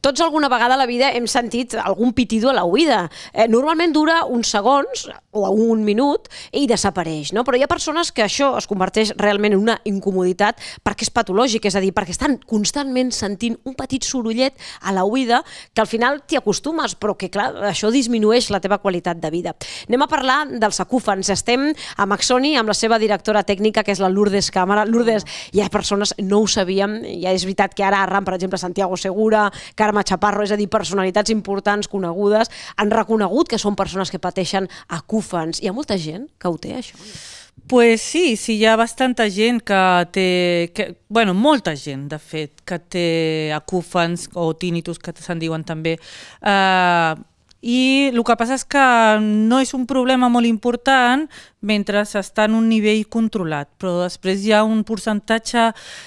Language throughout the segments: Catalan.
Tots alguna vegada a la vida hem sentit algun pitido a la oïda. Eh, normalment dura uns segons o un minut i desapareix, no? però hi ha persones que això es converteix realment en una incomoditat perquè és patològic, és a dir, perquè estan constantment sentint un petit sorollet a la oïda que al final t'hi acostumes, però que clar, això disminueix la teva qualitat de vida. Anem a parlar dels acúfans. Estem a Maxoni amb la seva directora tècnica, que és la Lourdes Càmera. Lourdes, hi ha persones, no ho sabíem, ja és veritat que ara arran, per exemple, Santiago Segura, que Carme Chaparro, és a dir, personalitats importants, conegudes, han reconegut que són persones que pateixen acúfens. Hi ha molta gent que ho té, això? Pues sí, sí, hi ha bastanta gent que té... Que, bueno, molta gent, de fet, que té acúfens o tinnitus, que se'n diuen també. Eh, i el que passa és que no és un problema molt important mentre s'està en un nivell controlat, però després hi ha un percentatge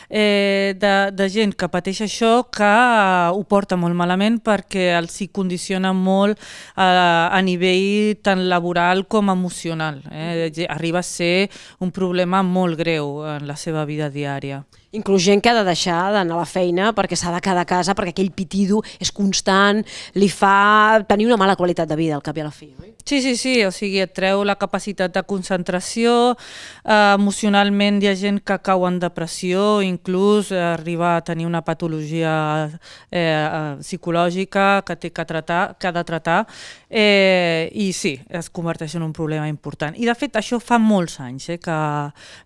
eh, de, de gent que pateix això que eh, ho porta molt malament perquè els hi condiciona molt eh, a nivell tant laboral com emocional. Eh? Arriba a ser un problema molt greu en la seva vida diària. Inclús gent que ha de deixar d'anar a la feina perquè s'ha de quedar a casa, perquè aquell pitido és constant, li fa tenir una mala qualitat de vida al cap i a la fi. Oi? Sí, sí, sí, o sigui, et treu la capacitat de concentració, eh, emocionalment hi ha gent que cau en depressió, inclús eh, arriba a tenir una patologia eh, eh, psicològica que té que tratar, que ha de tratar, eh, i sí, es converteix en un problema important. I de fet això fa molts anys eh, que,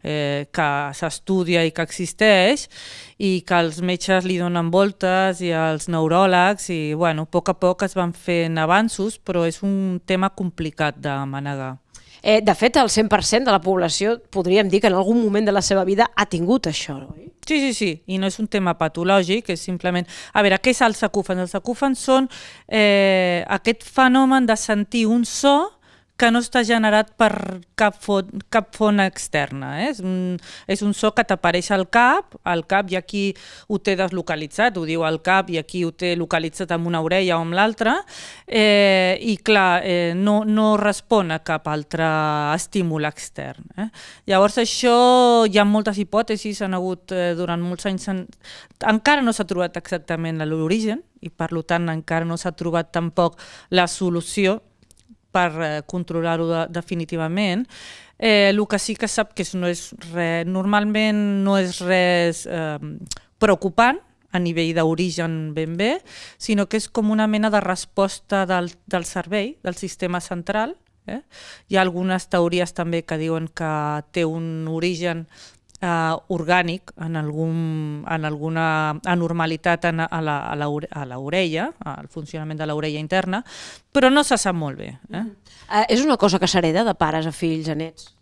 eh, que s'estudia i que existeix, existeix i que els metges li donen voltes i els neuròlegs i bueno, a poc a poc es van fent avanços, però és un tema complicat de manegar. Eh, de fet, el 100% de la població podríem dir que en algun moment de la seva vida ha tingut això, oi? Sí, sí, sí, i no és un tema patològic, és simplement... A veure, què és el sacúfan? Els sacúfans són eh, aquest fenomen de sentir un so que no està generat per cap, font, cap font externa. Eh? És, un, és un so que t'apareix al cap, al cap i aquí ho té deslocalitzat, ho diu al cap, i aquí ho té localitzat amb una orella o amb l'altra, eh, i clar, eh, no, no respon a cap altre estímul extern. Eh? Llavors això, hi ha moltes hipòtesis, han hagut eh, durant molts anys, en... encara no s'ha trobat exactament l'origen, i per tant encara no s'ha trobat tampoc la solució per eh, controlar-ho definitivament. Eh, el que sí que sap que no és res, normalment no és res eh, preocupant, a nivell d'origen ben bé, sinó que és com una mena de resposta del, del servei, del sistema central. Eh? Hi ha algunes teories també que diuen que té un origen eh, orgànic en, algun, en alguna anormalitat en, a, la, a, la, orella, al funcionament de l'orella interna, però no se sap molt bé. Eh? Mm. eh, és una cosa que s'hereda de pares a fills, a nets?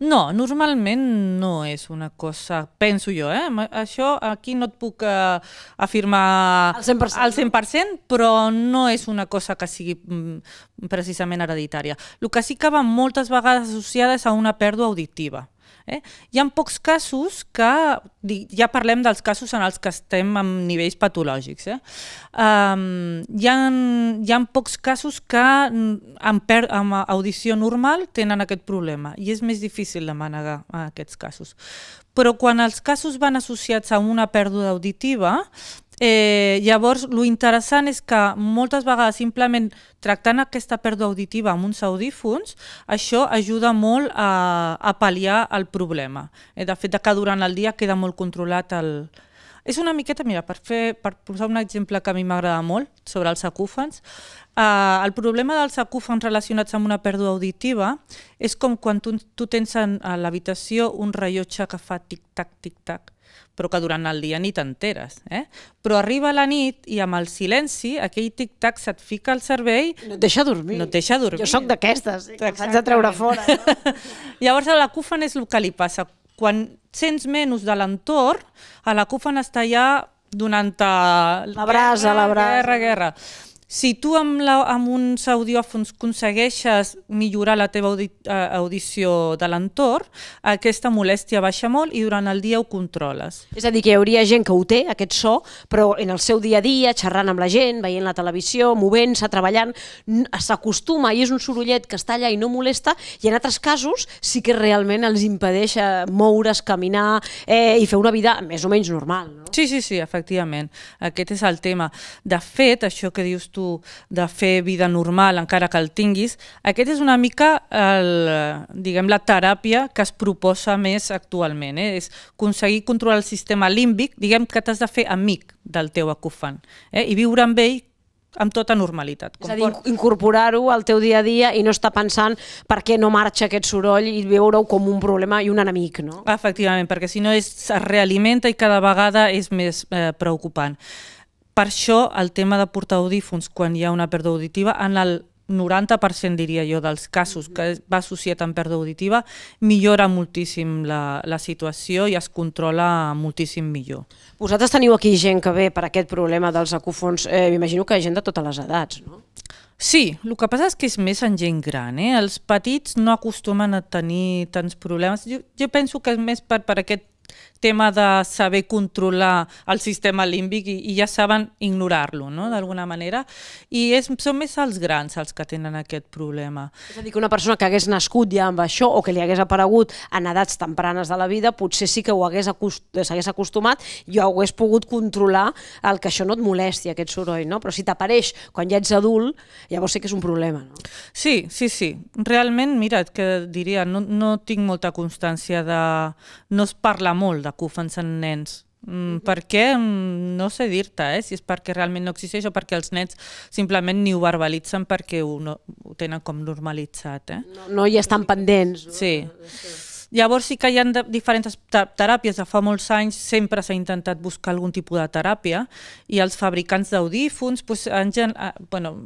No. normalment no és una cosa, penso jo, eh? això aquí no et puc eh, afirmar al 100%. al 100%, però no és una cosa que sigui mm, precisament hereditària. El que sí que va moltes vegades associada és a una pèrdua auditiva. Eh? Hi ha pocs casos que, ja parlem dels casos en els que estem amb nivells patològics, eh? um, hi, ha, hi ha pocs casos que amb, mm, per, amb audició normal tenen aquest problema i és més difícil de manegar aquests casos. Però quan els casos van associats a una pèrdua auditiva, Eh, llavors, lo interessant és que moltes vegades simplement tractant aquesta pèrdua auditiva amb uns audífons, això ajuda molt a, a pal·liar el problema. Eh, de fet, de que durant el dia queda molt controlat el... És una miqueta, mira, per, fer, per posar un exemple que a mi m'agrada molt sobre els acúfans, eh, el problema dels acúfans relacionats amb una pèrdua auditiva és com quan tu, tu tens en, a l'habitació un rellotge que fa tic-tac, tic-tac, però que durant el dia ni t'enteres. Eh? Però arriba la nit i amb el silenci, aquell tic-tac se't fica al cervell... No et deixa dormir. No et deixa dormir. Jo sóc d'aquestes, eh, que els haig de treure fora. No? Llavors a l'acúfan és el que li passa. Quan sents menys de l'entorn, a l'acúfan està ja donant-te... La brasa, la brasa. Guerra, guerra. guerra si tu amb, la, amb uns audiòfons aconsegueixes millorar la teva audi eh, audició de l'entorn, aquesta molèstia baixa molt i durant el dia ho controles. És a dir, que hi hauria gent que ho té, aquest so, però en el seu dia a dia, xerrant amb la gent, veient la televisió, movent-se, treballant, s'acostuma i és un sorollet que està allà i no molesta, i en altres casos sí que realment els impedeix eh, moure's, caminar eh, i fer una vida més o menys normal. No? Sí, sí, sí, efectivament. Aquest és el tema. De fet, això que dius tu tu de fer vida normal encara que el tinguis, aquest és una mica el, diguem la teràpia que es proposa més actualment, eh? és aconseguir controlar el sistema límbic, diguem que t'has de fer amic del teu acufant eh? i viure amb ell amb tota normalitat. és a dir, incorporar-ho al teu dia a dia i no estar pensant per què no marxa aquest soroll i veure-ho com un problema i un enemic, no? Efectivament, perquè si no es realimenta i cada vegada és més eh, preocupant. Per això el tema de portar audífons quan hi ha una pèrdua auditiva en el 90% diria jo dels casos que va associat amb pèrdua auditiva millora moltíssim la, la situació i es controla moltíssim millor. Vosaltres teniu aquí gent que ve per aquest problema dels acúfons, eh, m'imagino que gent de totes les edats, no? Sí, el que passa és que és més en gent gran. Eh? Els petits no acostumen a tenir tants problemes. Jo, jo penso que és més per, per aquest tema de saber controlar el sistema límbic i, i ja saben ignorar-lo, no?, d'alguna manera. I és, són més els grans els que tenen aquest problema. És a dir, que una persona que hagués nascut ja amb això o que li hagués aparegut en edats tempranes de la vida, potser sí que ho hagués s'hagués acostumat i ho hagués pogut controlar el que això no et molesti, aquest soroll, no? Però si t'apareix quan ja ets adult, llavors sí que és un problema, no? Sí, sí, sí. Realment, mira, que diria, no, no tinc molta constància de... no es parla molt de recufen en nens. Mm, mhm. per què? Mm, no sé dir-te, eh? si és perquè realment no existeix o perquè els nets simplement ni ho verbalitzen perquè ho, no, ho tenen com normalitzat. Eh? No, no hi estan pendents. No? Sí. Llavors sí que hi ha diferents teràpies. De fa molts anys sempre s'ha intentat buscar algun tipus de teràpia i els fabricants d'audífons doncs, bueno,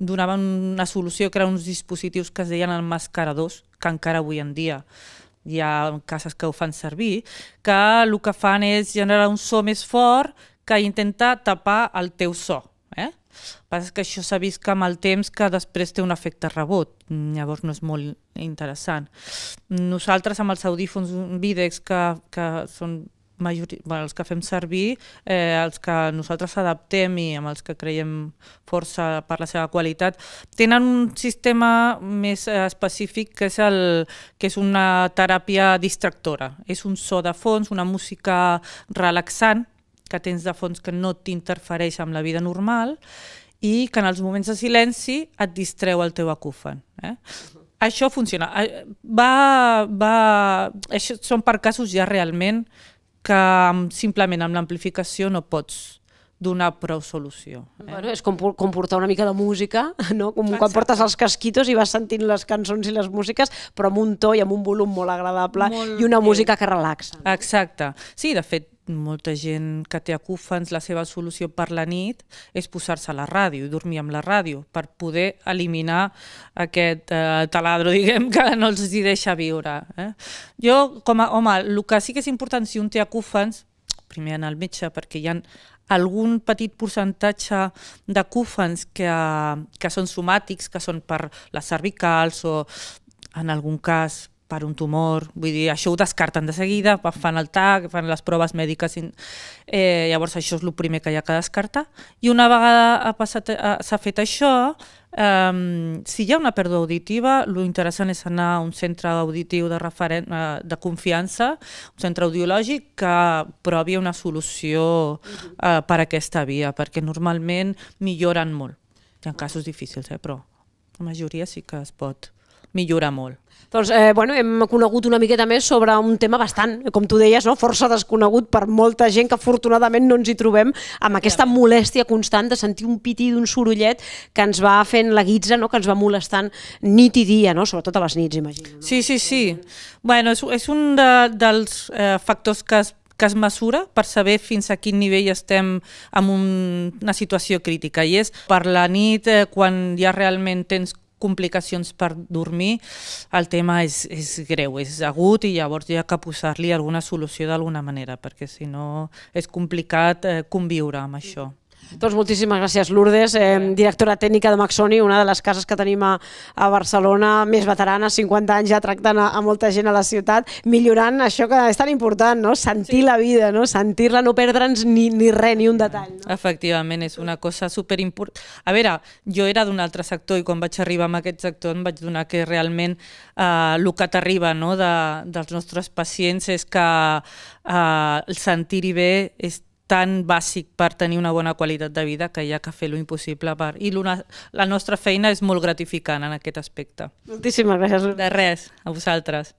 donaven una solució que eren uns dispositius que es deien mascaradors, que encara avui en dia hi ha cases que ho fan servir, que el que fan és generar un so més fort que intenta tapar el teu so. Eh? El que passa és que això s'ha vist que amb el temps que després té un efecte rebot, llavors no és molt interessant. Nosaltres amb els audífons Videx, que, que són majori... bueno, els que fem servir, eh, els que nosaltres adaptem i amb els que creiem força per la seva qualitat, tenen un sistema més eh, específic que és, el, que és una teràpia distractora. És un so de fons, una música relaxant que tens de fons que no t'interfereix amb la vida normal i que en els moments de silenci et distreu el teu acúfan. Eh? Això funciona. Eh, va, va, això són per casos ja realment que simplement amb l'amplificació no pots donar prou solució. Eh? Bueno, és com, com portar una mica de música, no? com Exacte. quan portes els casquitos i vas sentint les cançons i les músiques, però amb un to i amb un volum molt agradable molt... i una música que relaxa. No? Exacte. Sí, de fet, molta gent que té acúfans, la seva solució per la nit és posar-se a la ràdio i dormir amb la ràdio per poder eliminar aquest eh, taladro, diguem, que no els hi deixa viure. Eh? Jo, com a home, el que sí que és important si un té acúfans, primer anar al metge perquè hi ha algun petit percentatge d'acúfans que, que són somàtics, que són per les cervicals o en algun cas per un tumor, vull dir, això ho descarten de seguida, fan el TAC, fan les proves mèdiques, eh, llavors això és el primer que hi ha que descartar. I una vegada eh, s'ha fet això, eh, si hi ha una pèrdua auditiva, l'interessant és anar a un centre auditiu de, referen eh, de confiança, un centre audiològic que provi una solució eh, per aquesta via, perquè normalment milloren molt. Hi ha casos difícils, eh, però la majoria sí que es pot millorar molt. Doncs, eh, bueno, hem conegut una miqueta més sobre un tema bastant, com tu deies, no? força desconegut per molta gent que afortunadament no ens hi trobem amb aquesta molèstia constant de sentir un piti d'un sorollet que ens va fent la guitza, no? que ens va molestant nit i dia, no? sobretot a les nits, imagino. No? Sí, sí, sí. Bueno, és, és un de, dels eh, factors que es que es mesura per saber fins a quin nivell estem en un, una situació crítica i és per la nit eh, quan ja realment tens complicacions per dormir, el tema és, és greu, és agut i llavors hi ha que posar-li alguna solució d'alguna manera, perquè si no és complicat eh, conviure amb això. Mm. Doncs moltíssimes gràcies, Lourdes, eh, directora tècnica de Maxoni, una de les cases que tenim a, a Barcelona, més veterana, 50 anys ja tractant a, a molta gent a la ciutat, millorant això que és tan important, no? sentir sí. la vida, no? sentir-la, no perdre'ns ni, ni res, ni un detall. No? Efectivament, és una cosa superimportant. A veure, jo era d'un altre sector i quan vaig arribar a aquest sector em vaig donar que realment eh, el que t'arriba no? de, dels nostres pacients és que eh, sentir-hi bé és tan bàsic per tenir una bona qualitat de vida que hi ha que fer lo impossible per... I la nostra feina és molt gratificant en aquest aspecte. Moltíssimes gràcies. De res, a vosaltres.